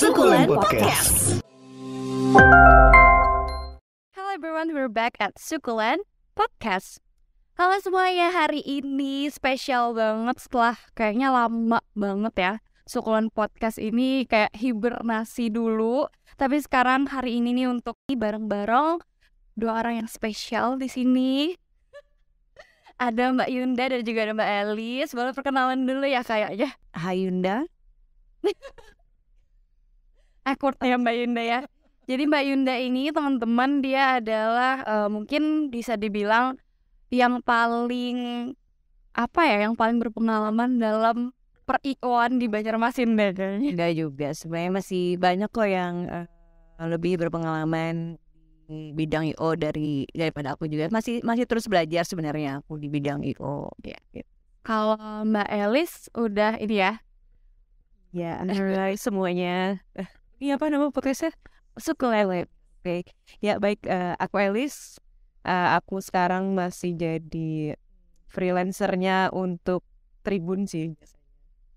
Sukulen Podcast. Hello everyone, we're back at Sukulen Podcast. Halo semuanya, hari ini spesial banget setelah kayaknya lama banget ya. Sukulen Podcast ini kayak hibernasi dulu, tapi sekarang hari ini nih untuk bareng-bareng dua orang yang spesial di sini ada Mbak Yunda dan juga ada Mbak Elis. Boleh perkenalan dulu ya kayaknya. Hai Yunda. akur ya Mbak Yunda ya. Jadi Mbak Yunda ini teman-teman dia adalah uh, mungkin bisa dibilang yang paling apa ya yang paling berpengalaman dalam perikoan di Banjarmasin deh kayaknya. Enggak juga, sebenarnya masih banyak kok yang uh, lebih berpengalaman di bidang IO dari daripada aku juga. Masih masih terus belajar sebenarnya aku di bidang IO. Ya, Kalau Mbak Elis udah ini ya. Ya, semuanya Iya apa nama podcastnya? Sukulele. Oke. Ya baik, uh, aku Elis. Uh, aku sekarang masih jadi freelancernya untuk Tribun sih.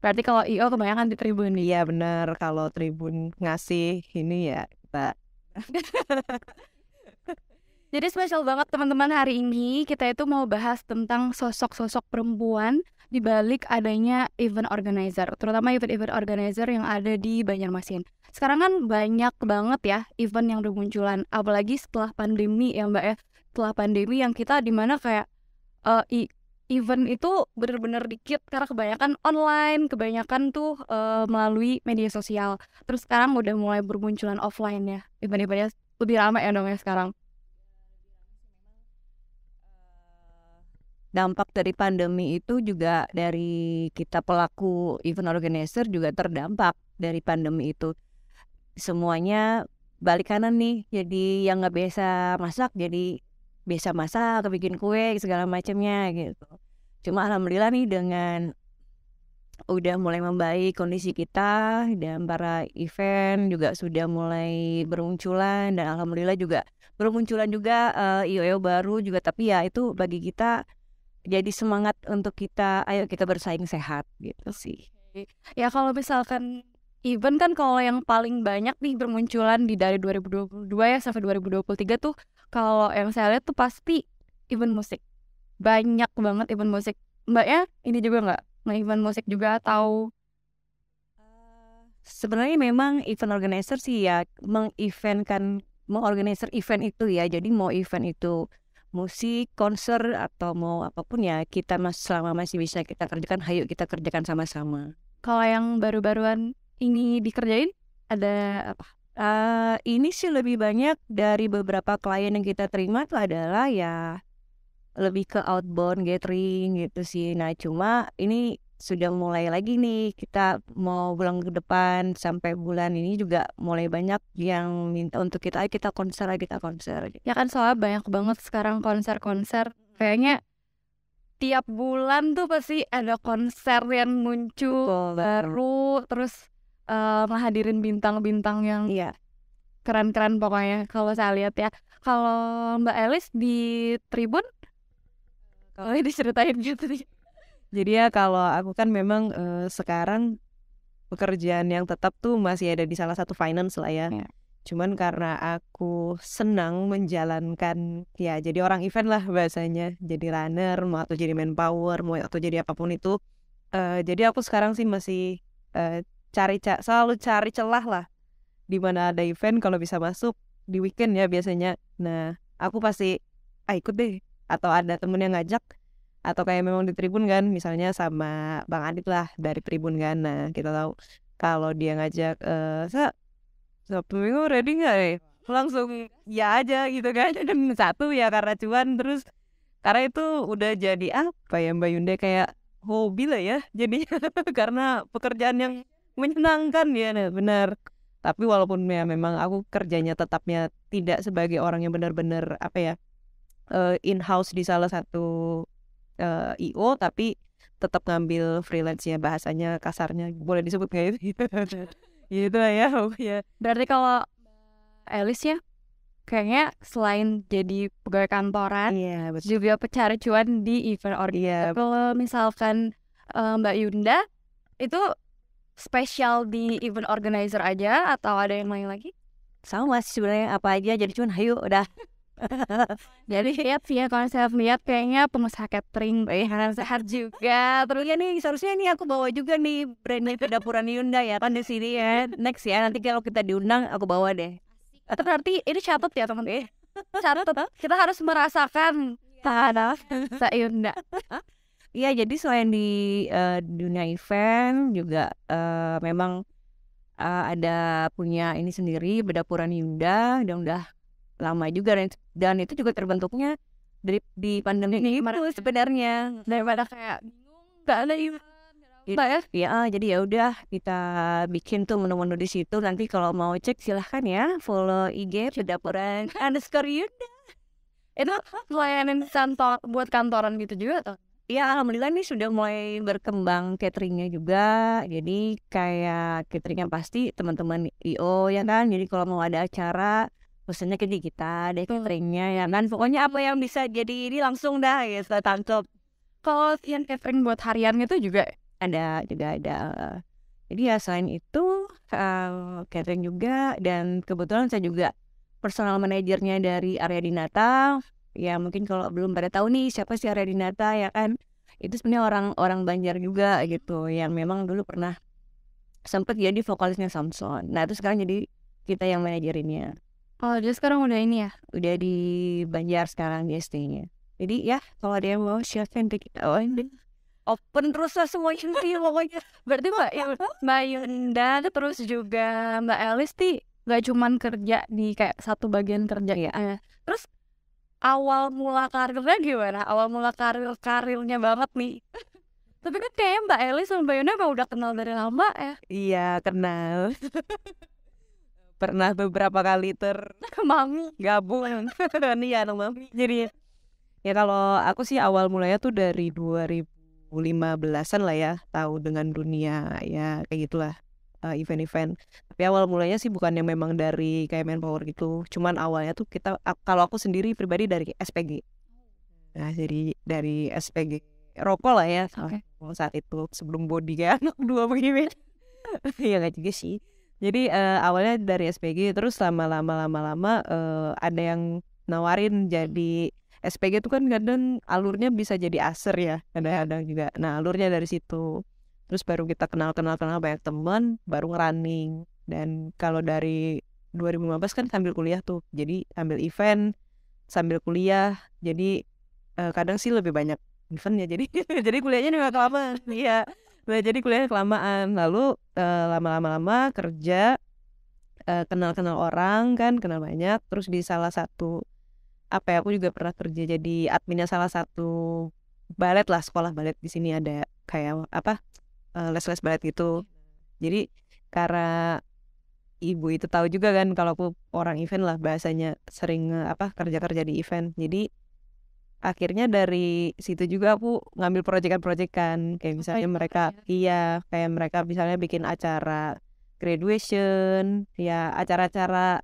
Berarti kalau IO kebanyakan di Tribun. Iya benar. Kalau Tribun ngasih ini ya pak. jadi spesial banget teman-teman hari ini kita itu mau bahas tentang sosok-sosok perempuan di balik adanya event organizer, terutama event-event organizer yang ada di Banjarmasin. Sekarang kan banyak banget ya event yang bermunculan, apalagi setelah pandemi ya Mbak ya. Setelah pandemi yang kita dimana kayak uh, event itu benar-benar dikit karena kebanyakan online, kebanyakan tuh uh, melalui media sosial. Terus sekarang udah mulai bermunculan offline ya, event-eventnya lebih ramai ya dong ya sekarang. dampak dari pandemi itu juga dari kita pelaku event organizer juga terdampak dari pandemi itu. Semuanya balik kanan nih. Jadi yang nggak biasa masak jadi biasa masak, bikin kue segala macamnya gitu. Cuma alhamdulillah nih dengan udah mulai membaik kondisi kita dan para event juga sudah mulai bermunculan dan alhamdulillah juga bermunculan juga uh, eh, IOO baru juga tapi ya itu bagi kita jadi semangat untuk kita ayo kita bersaing sehat gitu sih ya kalau misalkan event kan kalau yang paling banyak nih bermunculan di dari 2022 ya sampai 2023 tuh kalau yang saya lihat tuh pasti event musik banyak banget event musik mbak ya ini juga nggak nge event musik juga atau eh, sebenarnya memang event organizer sih ya mengeventkan mengorganizer event itu ya jadi mau event itu musik, konser atau mau apapun ya kita mas selama masih bisa kita kerjakan, hayu kita kerjakan sama-sama. Kalau yang baru-baruan ini dikerjain ada apa? Uh, ini sih lebih banyak dari beberapa klien yang kita terima itu adalah ya lebih ke outbound gathering gitu sih. Nah cuma ini sudah mulai lagi nih kita mau bulan ke depan sampai bulan ini juga mulai banyak yang minta untuk kita ayo kita konser lagi kita konser ya kan soalnya banyak banget sekarang konser-konser kayaknya tiap bulan tuh pasti ada konser yang muncul Betul. baru terus uh, eh, menghadirin bintang-bintang yang iya. keren-keren pokoknya kalau saya lihat ya kalau Mbak Elis di Tribun kalau diceritain gitu nih jadi ya kalau aku kan memang uh, sekarang pekerjaan yang tetap tuh masih ada di salah satu finance lah ya. Yeah. Cuman karena aku senang menjalankan ya jadi orang event lah bahasanya, jadi runner mau atau jadi manpower mau atau jadi apapun itu. Uh, jadi aku sekarang sih masih uh, cari ca selalu cari celah lah di mana ada event kalau bisa masuk di weekend ya biasanya. Nah aku pasti ah, ikut deh atau ada temen yang ngajak atau kayak memang di Tribun kan misalnya sama Bang Adit lah dari Tribun kan nah kita tahu kalau dia ngajak eh sa Sabtu minggu ready nggak nih eh? langsung ya aja gitu kan dan satu ya karena cuan terus karena itu udah jadi apa ya Mbak Yunda kayak hobi lah ya jadinya karena pekerjaan yang menyenangkan ya nah, benar tapi walaupun ya memang aku kerjanya tetapnya tidak sebagai orang yang benar-benar apa ya uh, eh, in house di salah satu uh, eh, IO tapi tetap ngambil freelance ya bahasanya kasarnya boleh disebut nggak itu gitu lah ya ya berarti kalau Elis ya kayaknya selain jadi pegawai kantoran yeah, betul. juga pencari cuan di event organizer iya. yeah. kalau misalkan uh, Mbak Yunda itu spesial di event organizer aja atau ada yang lain lagi sama sih sebenarnya apa aja jadi cuman ayo udah Jadi ya ya kalau saya lihat kayaknya pengusaha catering bayaran sehat juga. Terus ya nih seharusnya ini aku bawa juga nih brandnya ke dapuran Yunda ya kan di sini ya. Next ya nanti kalau kita diundang aku bawa deh. Atau eh, berarti ini catat ya teman eh catat kita harus merasakan tanah Hyundai. Iya jadi selain di uh, dunia event juga uh, memang uh, ada punya ini sendiri bedapuran Hyundai. udah udah lama juga dan itu juga terbentuknya dari di pandemi ini itu sebenarnya daripada kayak nggak ada ya ya jadi ya udah kita bikin tuh menu-menu di situ nanti kalau mau cek silahkan ya follow IG pedapuran underscore Yuda itu layanan kantor buat kantoran gitu juga atau? Ya alhamdulillah ini sudah mulai berkembang cateringnya juga Jadi kayak cateringnya pasti teman-teman IO ya kan Jadi kalau mau ada acara khususnya ke kita deh cateringnya ya kan pokoknya apa yang bisa jadi ini langsung dah ya saya tangkap kalau yang catering buat harian tuh juga ada juga ada jadi ya selain itu uh, eh, catering juga dan kebetulan saya juga personal manajernya dari area Dinata ya mungkin kalau belum pada tahu nih siapa sih area Dinata ya kan itu sebenarnya orang-orang Banjar juga gitu yang memang dulu pernah sempat jadi vokalisnya Samson nah itu sekarang jadi kita yang manajerinnya Oh dia sekarang udah ini ya, udah di Banjar sekarang di ST nya Jadi ya kalau dia mau siapin di kita. Oh, ini open terus lah semuanya sih pokoknya. Berarti Mbak, Mbak Yunda terus juga Mbak Elis gak nggak cuman kerja di kayak satu bagian kerja ya. Iya. terus awal mula karirnya gimana? Awal mula karir karirnya banget nih. Tapi kan kayaknya Mbak Elis sama Mbak Yunda udah kenal dari lama ya. Iya kenal. pernah beberapa kali ter mami gabung ya mami jadi ya kalau aku sih awal mulanya tuh dari 2015-an lah ya tahu dengan dunia ya kayak gitulah eh, event-event tapi awal mulanya sih bukan yang memang dari kayak power gitu cuman awalnya tuh kita kalau aku sendiri pribadi dari SPG nah jadi dari SPG rokok lah ya okay. saat itu sebelum body kan dua begini ya nggak juga sih jadi uh, awalnya dari SPG terus lama-lama lama-lama uh, eh, ada yang nawarin jadi SPG itu kan kadang alurnya bisa jadi aser ya kadang-kadang juga. Nah alurnya dari situ. Terus baru kita kenal-kenal-kenal banyak teman, baru running. Dan kalau dari 2015 kan sambil kuliah tuh, jadi sambil event sambil kuliah. Jadi uh, kadang sih lebih banyak event ya jadi jadi kuliahnya gak kelamaan iya nah jadi kuliahnya kelamaan lalu eh, lama-lama-lama uh, kerja eh, kenal-kenal uh, orang kan kenal banyak terus di salah satu apa ya aku juga pernah kerja jadi adminnya salah satu balet lah sekolah balet di sini ada kayak apa eh, les-les balet gitu jadi karena ibu itu tahu juga kan kalau aku orang event lah bahasanya sering apa kerja-kerja di event jadi akhirnya dari situ juga aku ngambil proyekan-proyekan kayak oh, misalnya okay. mereka iya kayak mereka misalnya bikin acara graduation ya acara-acara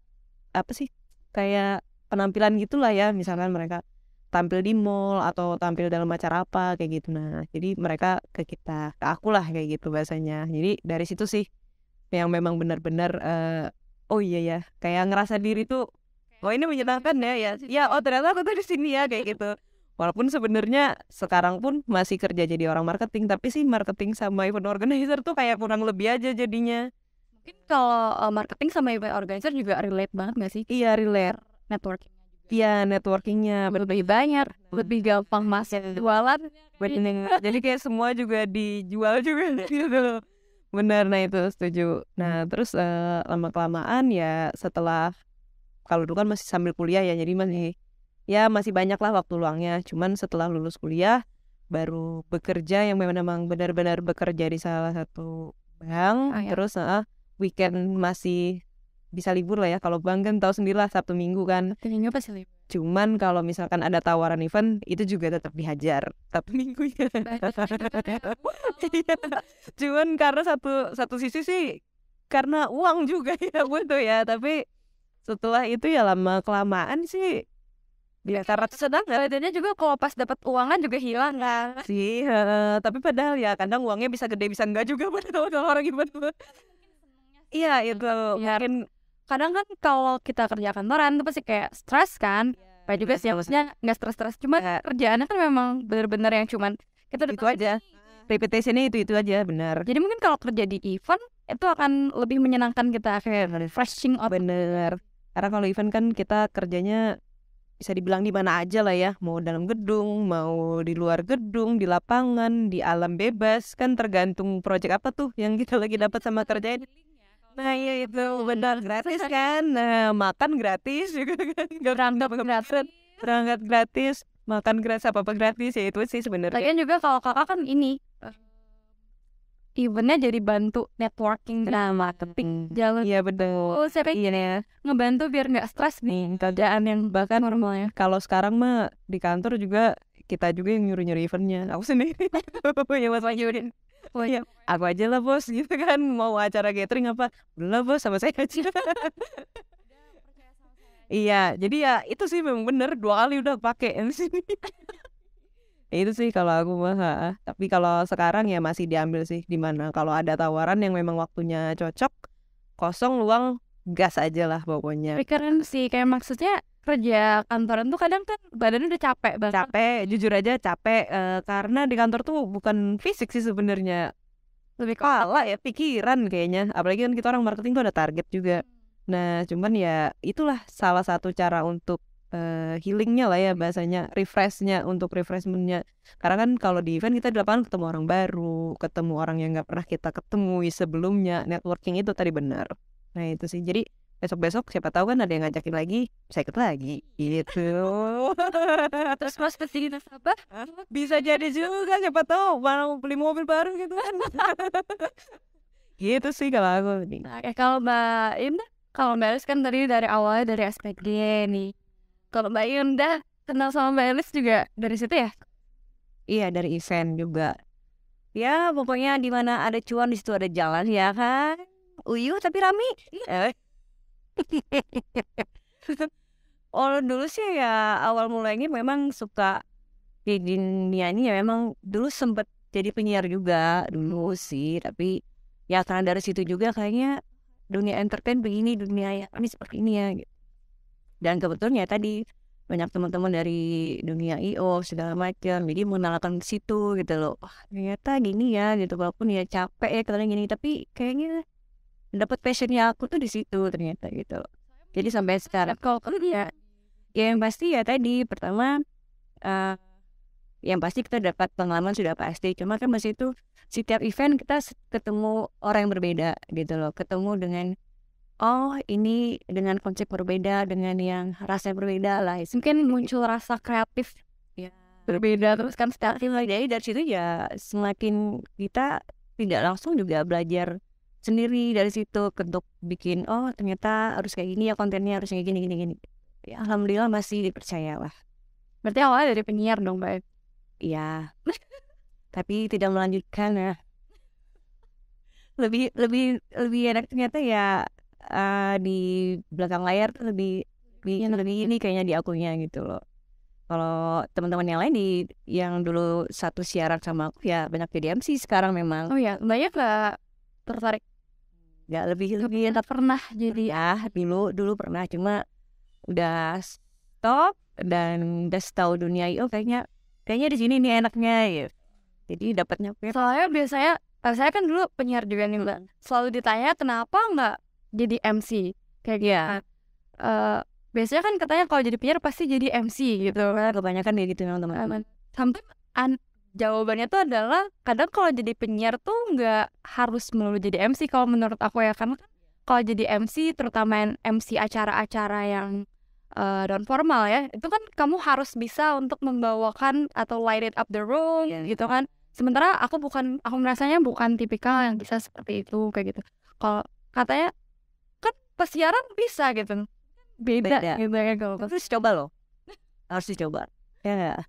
apa sih kayak penampilan gitulah ya misalnya mereka tampil di mall atau tampil dalam acara apa kayak gitu nah jadi mereka ke kita ke aku lah kayak gitu bahasanya jadi dari situ sih yang memang benar-benar uh, oh iya ya kayak ngerasa diri tuh oh ini menyenangkan ya ya ya oh ternyata aku tuh di sini ya kayak gitu Walaupun sebenarnya sekarang pun masih kerja jadi orang marketing, tapi sih marketing sama event organizer tuh kayak kurang lebih aja jadinya. Mungkin kalau e, marketing sama event organizer juga relate banget gak sih? Iya, relate. Networking. Iya, networkingnya lebih banyak, lebih gampang masuk iya. jualan. Jadi kayak semua juga dijual juga gitu. Bener, nah itu setuju. Nah hmm. terus uh, e, lama kelamaan ya setelah kalau dulu kan masih sambil kuliah ya, jadi masih ya masih banyak lah waktu luangnya. Cuman setelah lulus kuliah baru bekerja yang memang benar-benar bekerja di salah satu bank. oh, ya. Terus uh, weekend masih bisa libur lah ya. Kalau bank kan tahu lah Sabtu Minggu kan. Minggu pasti libur. Cuman kalau misalkan ada tawaran event itu juga tetap dihajar Sabtu Minggunya. Iya. Cuman karena satu satu sisi sih karena uang juga ya butuh ya, tapi setelah itu ya lama kelamaan sih Biasa ratus sedang nggak? Bedanya juga kalau pas dapat uangan juga hilang kan? Sih, uh, tapi padahal ya kadang uangnya bisa gede bisa enggak juga pada iya, kalau orang gimana. Iya itu ya. mungkin kadang kan kalau kita kerja kantoran itu pasti kayak stres kan? Ya, juga sih harusnya nggak stres-stres, cuma ya. kerjaannya kan memang benar-benar yang cuman kita itu aja. ini itu itu aja benar. Jadi mungkin kalau kerja di event itu akan lebih menyenangkan kita kayak refreshing out. Bener. Karena kalau event kan kita kerjanya bisa dibilang di mana aja lah ya, mau dalam gedung, mau di luar gedung, di lapangan, di alam bebas, kan tergantung proyek apa tuh yang kita lagi dapat sama kerjain. Nah iya itu benar gratis kan, nah, makan gratis juga kan, berangkat gratis, berangkat gratis, makan gratis apa apa gratis ya itu sih sebenarnya. Lagian juga kalau kakak kan ini eventnya jadi bantu networking gitu. nah marketing jalan iya betul oh, siapa pengen iya, ngebantu biar nggak stres nih iya, kerjaan yang bahkan normalnya kalau sekarang mah di kantor juga kita juga yang nyuruh nyuruh eventnya aku sendiri yang mas nyuruhin Oh iya, aku aja lah bos gitu kan mau acara gathering apa belum bos sama saya aja Iya, jadi ya itu sih memang bener dua kali udah pakai di sini. Ya itu sih kalau aku mah tapi kalau sekarang ya masih diambil sih di mana. kalau ada tawaran yang memang waktunya cocok kosong luang gas aja lah pokoknya tapi keren sih kayak maksudnya kerja kantoran tuh kadang kan badannya udah capek banget capek jujur aja capek e, karena di kantor tuh bukan fisik sih sebenarnya lebih kalah ya pikiran kayaknya apalagi kan kita orang marketing tuh ada target juga hmm. nah cuman ya itulah salah satu cara untuk uh, healingnya lah ya bahasanya refreshnya untuk refreshmentnya karena kan kalau di event kita di lapangan ketemu orang baru ketemu orang yang nggak pernah kita ketemui sebelumnya networking itu tadi benar nah itu sih jadi besok besok siapa tahu kan ada yang ngajakin lagi saya ikut lagi gitu terus mas pasti apa bisa jadi juga siapa tahu mau beli mobil baru gitu kan gitu sih kalau aku nah, kalau mbak Im kalau mbak Elis kan tadi dari awalnya dari aspek nih kalau Mbak Yunda kenal sama Mbak Elis juga dari situ ya? Iya dari event juga. Ya pokoknya di mana ada cuan di situ ada jalan ya kan. Uyu tapi rami. Iya. Eh. oh dulu sih ya awal mulanya memang suka di dunia ini ya memang dulu sempet jadi penyiar juga dulu sih tapi ya karena dari situ juga kayaknya dunia entertain begini dunia ya ini seperti ini ya gitu dan kebetulan ya tadi banyak teman-teman dari dunia IO segala macam jadi mengenalkan ke situ gitu loh oh, ternyata gini ya gitu walaupun ya capek ya katanya gini tapi kayaknya dapat passionnya aku tuh di situ ternyata gitu loh. jadi sampai sekarang kalau ya ya yang pasti ya tadi pertama uh, yang pasti kita dapat pengalaman sudah pasti cuma kan masih itu setiap event kita ketemu orang yang berbeda gitu loh ketemu dengan oh ini dengan konsep berbeda dengan yang rasanya berbeda lah mungkin muncul rasa kreatif ya berbeda terus kan setiap jadi dari situ ya semakin kita tidak langsung juga belajar sendiri dari situ untuk bikin oh ternyata harus kayak gini ya kontennya harus kayak gini gini gini ya alhamdulillah masih dipercaya lah berarti awalnya dari penyiar dong mbak ya? iya tapi tidak melanjutkan ya lebih lebih lebih enak ternyata ya uh, di belakang layar tuh lebih lebih, ya, lebih ini kayaknya di akunya gitu loh kalau teman-teman yang lain di yang dulu satu siaran sama aku ya banyak jadi MC sekarang memang oh ya banyak gak tertarik nggak lebih lebih tak pernah jadi ah dulu dulu pernah cuma udah stop dan udah tahu dunia oh kayaknya kayaknya di sini ini enaknya ya jadi dapatnya ya. soalnya biasanya eh, saya kan dulu penyiar juga nih mbak selalu ditanya kenapa nggak jadi MC kayak gitu iya. yeah. Uh, eh, biasanya kan katanya kalau jadi penyiar pasti jadi MC gitu kan. Kebanyakan ya gitu memang teman-teman. sampai an jawabannya tuh adalah kadang kalau jadi penyiar tuh nggak harus melulu jadi MC kalau menurut aku ya karena kan kalau jadi MC terutama MC acara-acara yang uh, non formal ya itu kan kamu harus bisa untuk membawakan atau light it up the room yeah. gitu kan sementara aku bukan aku merasanya bukan tipikal yang bisa seperti itu kayak gitu kalau katanya pesiaran bisa gitu beda, beda. gitu ya kalau terus coba loh harus dicoba ya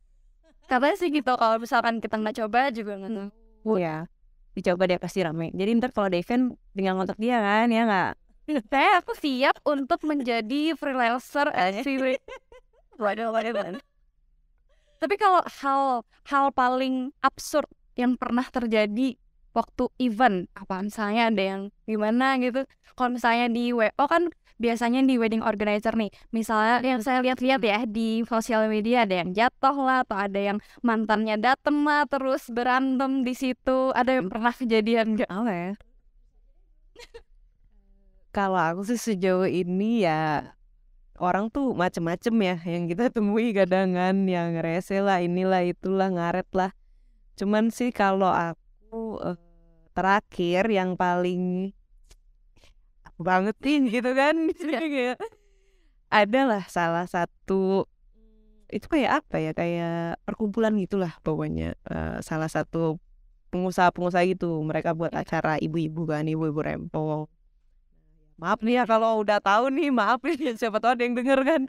katanya sih gitu kalau misalkan kita nggak coba juga nggak tahu oh, ya dicoba deh pasti rame jadi ntar kalau ada event tinggal ngontak dia kan ya nggak saya aku siap untuk menjadi freelancer iya. waduh waduh tapi kalau hal hal paling absurd yang pernah terjadi waktu event apa misalnya ada yang gimana gitu kalau misalnya di WO oh kan biasanya di wedding organizer nih misalnya yang saya lihat-lihat ya di sosial media ada yang jatuh lah atau ada yang mantannya dateng lah terus berantem di situ ada yang pernah kejadian gak? Oh, ya? kalau aku sih sejauh ini ya orang tuh macem-macem ya yang kita temui kadang kan yang rese lah inilah itulah ngaret lah cuman sih kalau aku uh, terakhir yang paling banget nih gitu kan iya. adalah salah satu itu kayak apa ya kayak perkumpulan gitulah pokoknya uh, salah satu pengusaha-pengusaha gitu mereka buat iya. acara ibu-ibu kan ibu-ibu rempong maaf nih ya kalau udah tahu nih maaf nih siapa tahu ada yang denger kan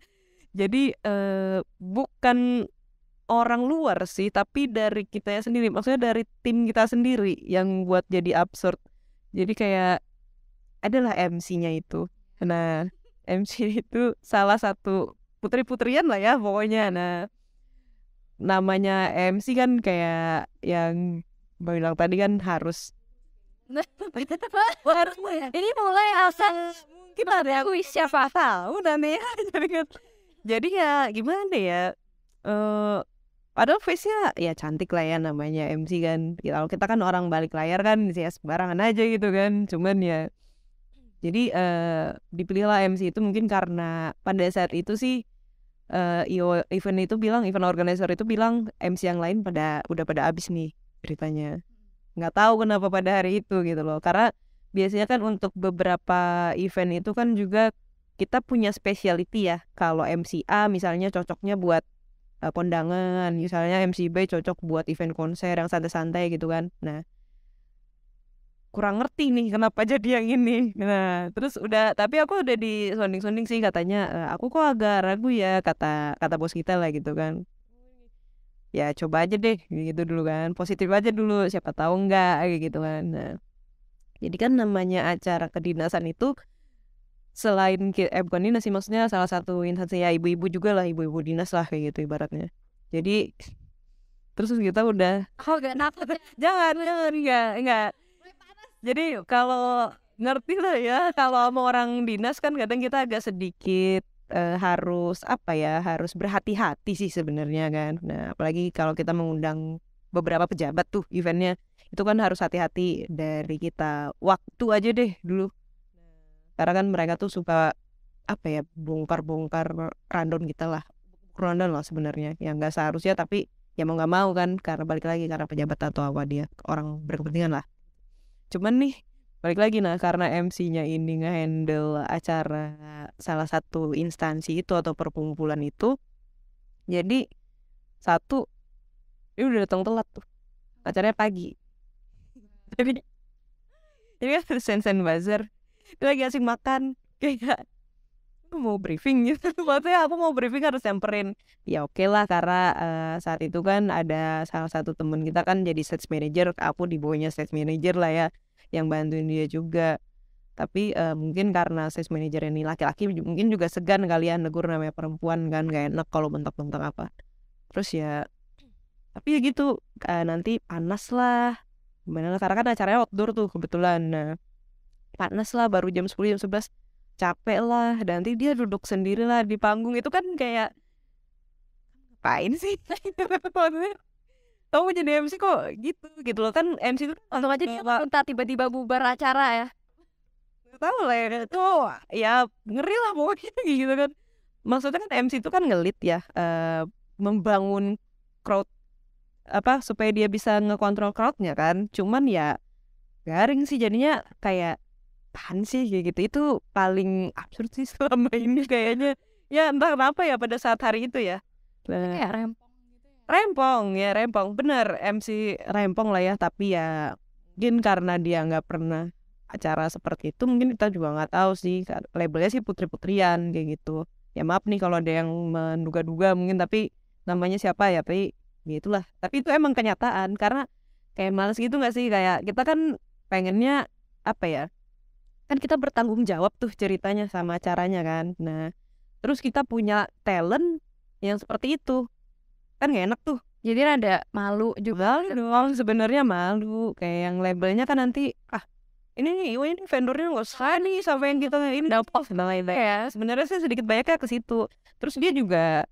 jadi uh, bukan orang luar sih tapi dari kita sendiri maksudnya dari tim kita sendiri yang buat jadi absurd jadi kayak adalah MC-nya itu nah MC itu salah satu putri putrian lah ya pokoknya nah namanya MC kan kayak yang Mbak bilang tadi kan harus ya? ini mulai asal mungkin ada aku siapa tahu nih ya, kan. jadi ya gimana ya uh, Padahal face-nya ya cantik lah ya namanya MC kan. Ya, kalau kita kan orang balik layar kan ya sembarangan aja gitu kan. Cuman ya jadi uh, dipilihlah MC itu mungkin karena pada saat itu sih uh, event itu bilang event organizer itu bilang MC yang lain pada udah pada abis nih ceritanya. Nggak tahu kenapa pada hari itu gitu loh. Karena biasanya kan untuk beberapa event itu kan juga kita punya speciality ya. Kalau MC A misalnya cocoknya buat uh, eh, kondangan misalnya MCB cocok buat event konser yang santai-santai gitu kan nah kurang ngerti nih kenapa jadi yang ini nah terus udah tapi aku udah di sounding-sounding sih katanya eh, aku kok agak ragu ya kata kata bos kita lah gitu kan ya coba aja deh gitu dulu kan positif aja dulu siapa tahu enggak gitu kan nah jadi kan namanya acara kedinasan itu selain eh bukan dinas sih maksudnya salah satu instansi ya ibu-ibu juga lah ibu-ibu dinas lah kayak gitu ibaratnya jadi terus kita udah oh gak nafas ya? jangan jangan enggak enggak jadi kalau ngerti lah ya kalau mau orang dinas kan kadang kita agak sedikit eh, harus apa ya harus berhati-hati sih sebenarnya kan nah apalagi kalau kita mengundang beberapa pejabat tuh eventnya itu kan harus hati-hati dari kita waktu aja deh dulu karena kan mereka tuh suka apa ya bongkar-bongkar random gitu lah random lah sebenarnya yang nggak seharusnya tapi ya mau nggak mau kan karena balik lagi karena pejabat atau apa dia orang berkepentingan lah cuman nih balik lagi nah karena MC-nya ini ngehandle acara salah satu instansi itu atau perkumpulan itu jadi satu ini udah datang telat tuh acaranya pagi jadi ini kan sen buzzer dia lagi asing makan kayak aku mau briefing gitu maksudnya aku mau briefing harus samperin ya oke okay lah karena uh, saat itu kan ada salah satu temen kita kan jadi sales manager aku di bawahnya sales manager lah ya yang bantuin dia juga tapi uh, mungkin karena sales manager ini laki-laki mungkin juga segan kalian ya, negur namanya perempuan kan gak enak kalau bentak-bentak apa terus ya tapi ya gitu uh, nanti panas lah gimana karena kan acaranya outdoor tuh kebetulan nah panas lah baru jam 10 jam 11 capek lah dan nanti dia duduk sendiri lah di panggung itu kan kayak ngapain sih kamu jadi MC kok gitu gitu loh kan MC itu kan langsung aja dia minta tiba-tiba bubar acara ya tahu lah ya itu ya ngeri lah pokoknya gitu kan maksudnya kan MC itu kan ngelit ya uh, membangun crowd apa supaya dia bisa ngekontrol crowdnya kan cuman ya garing sih jadinya kayak apaan sih kayak gitu itu paling absurd sih selama ini kayaknya ya entah kenapa ya pada saat hari itu ya nah, kayak rempong gitu ya. rempong ya rempong bener MC rempong lah ya tapi ya mungkin karena dia nggak pernah acara seperti itu mungkin kita juga nggak tahu sih labelnya sih putri putrian kayak gitu ya maaf nih kalau ada yang menduga-duga mungkin tapi namanya siapa ya tapi gitulah ya tapi itu emang kenyataan karena kayak males gitu nggak sih kayak kita kan pengennya apa ya kan kita bertanggung jawab tuh ceritanya sama caranya kan nah terus kita punya talent yang seperti itu kan gak enak tuh jadi ada malu juga malu doang sebenarnya malu kayak yang labelnya kan nanti ah ini nih wah oh, ini vendornya nggak usah nih sampai yang kita ini dapat dan lain ya sebenarnya sih sedikit banyak ke situ terus dia juga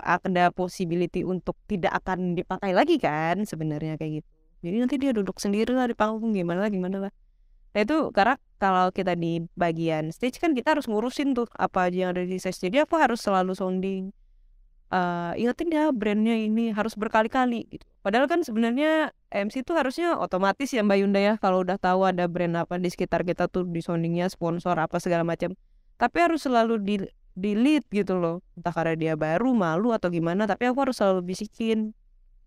ada possibility untuk tidak akan dipakai lagi kan sebenarnya kayak gitu jadi nanti dia duduk sendiri lah di panggung gimana lah gimana lah Nah itu karena kalau kita di bagian stage kan kita harus ngurusin tuh apa aja yang ada di stage. Jadi aku harus selalu sounding. Uh, ingetin ya brandnya ini harus berkali-kali gitu. Padahal kan sebenarnya MC itu harusnya otomatis ya Mbak Yunda ya kalau udah tahu ada brand apa di sekitar kita tuh di soundingnya sponsor apa segala macam. Tapi harus selalu di di lead gitu loh. Entah karena dia baru malu atau gimana tapi aku harus selalu bisikin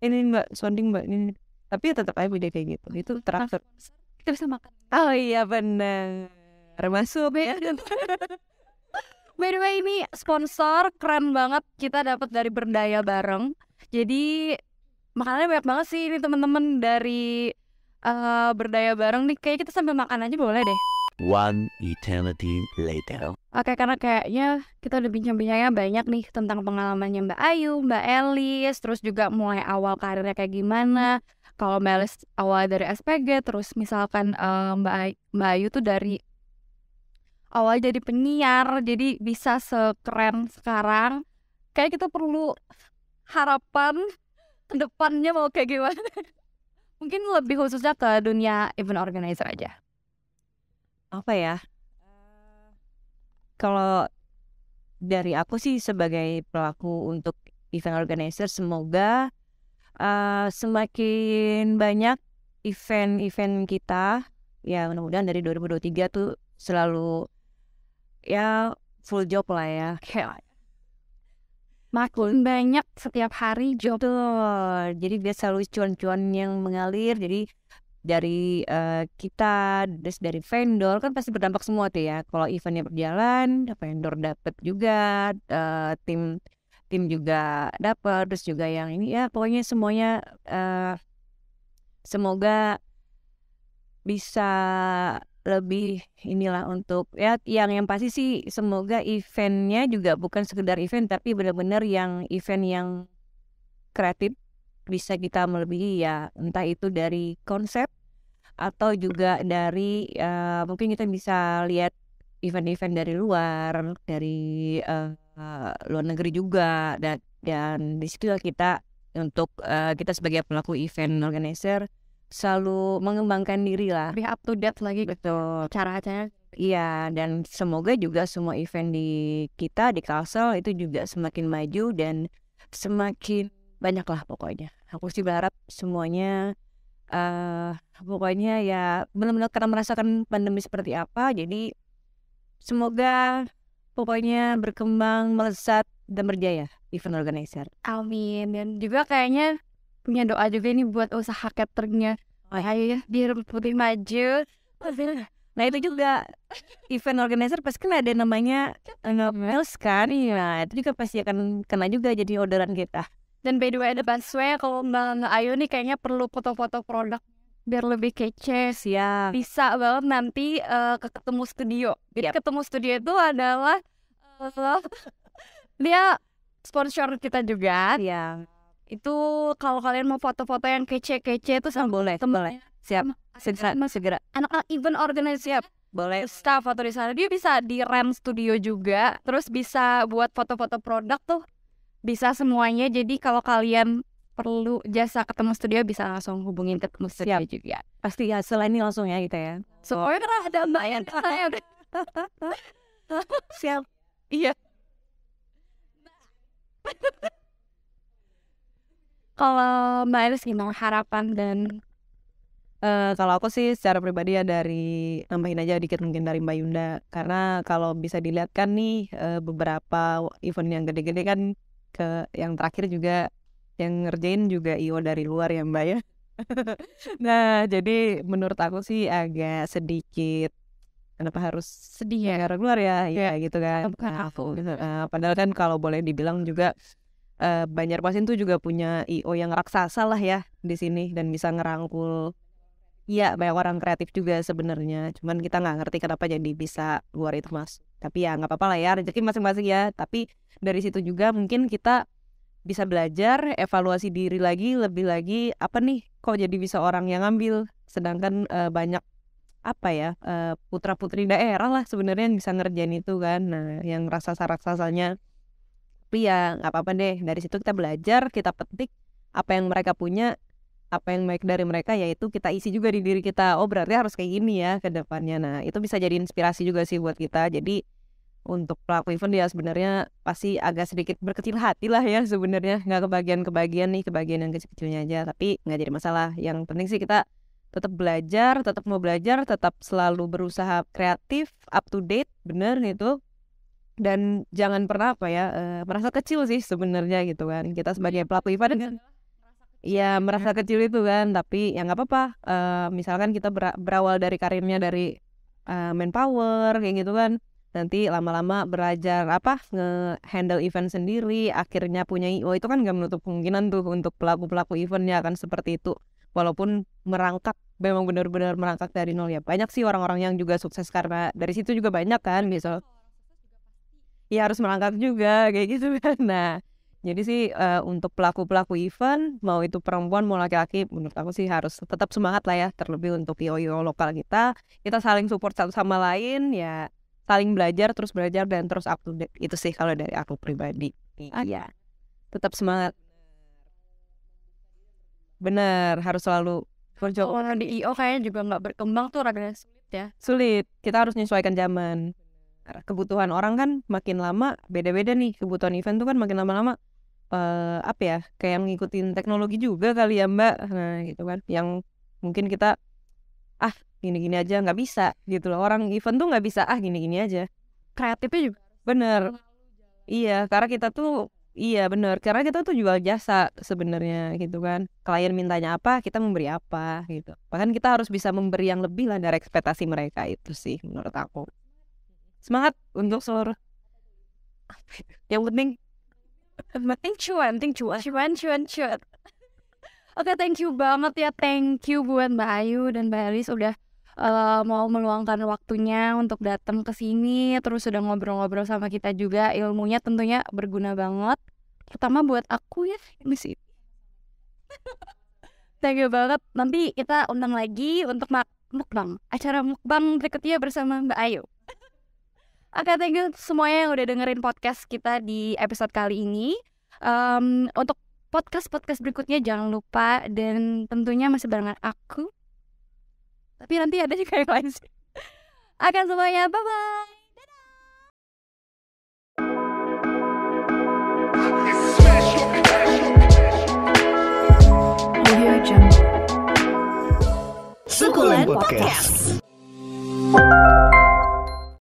ini Mbak sounding Mbak ini. Tapi ya tetap aja beda kayak gitu. Itu nah, terakhir kita bisa makan oh iya benar masuk ya By the way ini sponsor keren banget kita dapat dari Berdaya Bareng. Jadi makanannya banyak banget sih ini teman-teman dari uh, Berdaya Bareng nih. kayak kita sambil makan aja boleh deh. One eternity later. Oke, karena kayaknya kita udah bincang-bincangnya banyak nih tentang pengalamannya Mbak Ayu, Mbak Elis, terus juga mulai awal karirnya kayak gimana, kalau Melis awal dari SPG terus misalkan uh, Mbak Ay Mbak Ayu tuh dari awal jadi penyiar jadi bisa sekeren sekarang kayak kita perlu harapan kedepannya mau kayak gimana mungkin lebih khususnya ke dunia event organizer aja apa ya kalau dari aku sih sebagai pelaku untuk event organizer semoga uh, semakin banyak event-event kita ya mudah-mudahan dari 2023 tuh selalu ya full job lah ya kayak makin banyak setiap hari job tuh jadi dia selalu cuan-cuan yang mengalir jadi dari uh, kita terus dari vendor kan pasti berdampak semua tuh ya kalau eventnya berjalan vendor dapat juga uh, tim tim juga dapat terus juga yang ini ya pokoknya semuanya uh, semoga bisa lebih inilah untuk ya yang yang pasti sih semoga eventnya juga bukan sekedar event tapi benar-benar yang event yang kreatif bisa kita melebihi ya entah itu dari konsep atau juga dari uh, mungkin kita bisa lihat event-event dari luar dari uh, uh, luar negeri juga dan dan di situ kita untuk uh, kita sebagai pelaku event organizer selalu mengembangkan diri lah lebih up to date lagi betul cara-caranya Iya, dan semoga juga semua event di kita di Kalsel itu juga semakin maju dan semakin banyak lah pokoknya. Aku sih berharap semuanya uh, pokoknya ya benar benar karena merasakan pandemi seperti apa. Jadi semoga pokoknya berkembang, melesat, dan berjaya event organizer. Amin. Dan juga kayaknya punya doa juga ini buat usaha cateringnya. Oh, ayo ya, biar putih maju. Nah itu juga event organizer pasti kan ada namanya eh, ngemails kan Iya itu juga pasti akan kena juga jadi orderan kita Dan by the way ada busway ya, kalau Mbak Ayu nih kayaknya perlu foto-foto produk biar lebih kece ya bisa banget nanti uh, ketemu studio jadi yep. ketemu studio itu adalah uh, dia sponsor kita juga ya itu kalau kalian mau foto-foto yang kece-kece itu sama boleh boleh siap segera segera anak-anak event organizer siap boleh staff atau di sana dia bisa di rem studio juga terus bisa buat foto-foto produk tuh bisa semuanya jadi kalau kalian perlu jasa ketemu studio bisa langsung hubungin ketemu studio Siap. juga. Pasti ya selain ini langsung ya gitu ya. so, karena oh. ada mbak yang saya siap. Iya. Kalau Mbak Elis gimana harapan dan Uh, kalau aku sih secara pribadi ya dari nambahin aja dikit mungkin dari Mbak Yunda karena kalau bisa dilihat kan nih uh, beberapa event yang gede-gede kan ke yang terakhir juga yang ngerjain juga IO dari luar ya Mbak ya. nah, jadi menurut aku sih agak sedikit kenapa harus sedih ya karena keluar ya, ya, ya gitu kan. Bukan nah, aku. Uh, padahal kan kalau boleh dibilang juga uh, eh, Banjarmasin tuh juga punya IO yang raksasa lah ya di sini dan bisa ngerangkul Iya banyak orang kreatif juga sebenarnya Cuman kita nggak ngerti kenapa jadi bisa luar itu mas Tapi ya nggak apa-apa lah ya rezeki masing-masing ya Tapi dari situ juga mungkin kita bisa belajar, evaluasi diri lagi, lebih lagi apa nih kok jadi bisa orang yang ngambil, sedangkan uh, banyak apa ya uh, eh, putra putri daerah lah sebenarnya yang bisa ngerjain itu kan, nah yang raksasa raksasanya, tapi ya nggak apa apa deh dari situ kita belajar, kita petik apa yang mereka punya, apa yang baik dari mereka yaitu kita isi juga di diri kita, oh berarti harus kayak gini ya ke depannya, nah itu bisa jadi inspirasi juga sih buat kita, jadi untuk pelaku event ya sebenarnya pasti agak sedikit berkecil hati lah ya sebenarnya nggak kebagian-kebagian nih kebagian yang kecil-kecilnya aja tapi nggak jadi masalah yang penting sih kita tetap belajar tetap mau belajar tetap selalu berusaha kreatif up to date bener gitu dan jangan pernah apa ya uh, merasa kecil sih sebenarnya gitu kan kita sebagai pelaku event kan ya merasa kecil itu kan tapi ya nggak apa-apa uh, misalkan kita berawal dari karirnya dari uh, manpower kayak gitu kan nanti lama-lama belajar apa nge-handle event sendiri akhirnya punya IO itu kan gak menutup kemungkinan tuh untuk pelaku-pelaku eventnya akan seperti itu walaupun merangkak memang benar-benar merangkak dari nol ya banyak sih orang-orang yang juga sukses karena dari situ juga banyak kan misal ya harus merangkak juga kayak gitu kan nah jadi sih uh, untuk pelaku-pelaku event mau itu perempuan mau laki-laki menurut aku sih harus tetap semangat lah ya terlebih untuk IO-IO lokal kita kita saling support satu sama lain ya saling belajar terus belajar dan terus up to date itu sih kalau dari aku pribadi iya tetap semangat bener harus selalu berjuang oh, di IO kayaknya juga nggak berkembang tuh rada sulit ya sulit kita harus menyesuaikan zaman kebutuhan orang kan makin lama beda-beda nih kebutuhan event tuh kan makin lama-lama uh, apa ya kayak ngikutin teknologi juga kali ya mbak nah gitu kan yang mungkin kita ah gini-gini aja nggak bisa gitu loh orang event tuh nggak bisa ah gini-gini aja kreatifnya juga bener iya karena kita tuh iya bener karena kita tuh jual jasa sebenarnya gitu kan klien mintanya apa kita memberi apa gitu bahkan kita harus bisa memberi yang lebih lah dari ekspektasi mereka itu sih menurut aku semangat untuk seluruh yang penting penting cuan penting cuan cuan cuan cuan Oke, okay, thank you banget ya. Thank you buat Mbak Ayu dan Mbak Elis udah uh, mau meluangkan waktunya untuk datang ke sini, terus sudah ngobrol-ngobrol sama kita juga. Ilmunya tentunya berguna banget, terutama buat aku ya, Miss. thank you banget. Nanti kita undang lagi untuk mak mukbang, acara mukbang berikutnya bersama Mbak Ayu. Oke, okay, thank you semuanya yang udah dengerin podcast kita di episode kali ini. Um, untuk podcast-podcast berikutnya jangan lupa dan tentunya masih barengan aku. Tapi nanti ada juga yang lain sih. Akan semuanya, bye-bye. Sukulen Podcast. Podcast.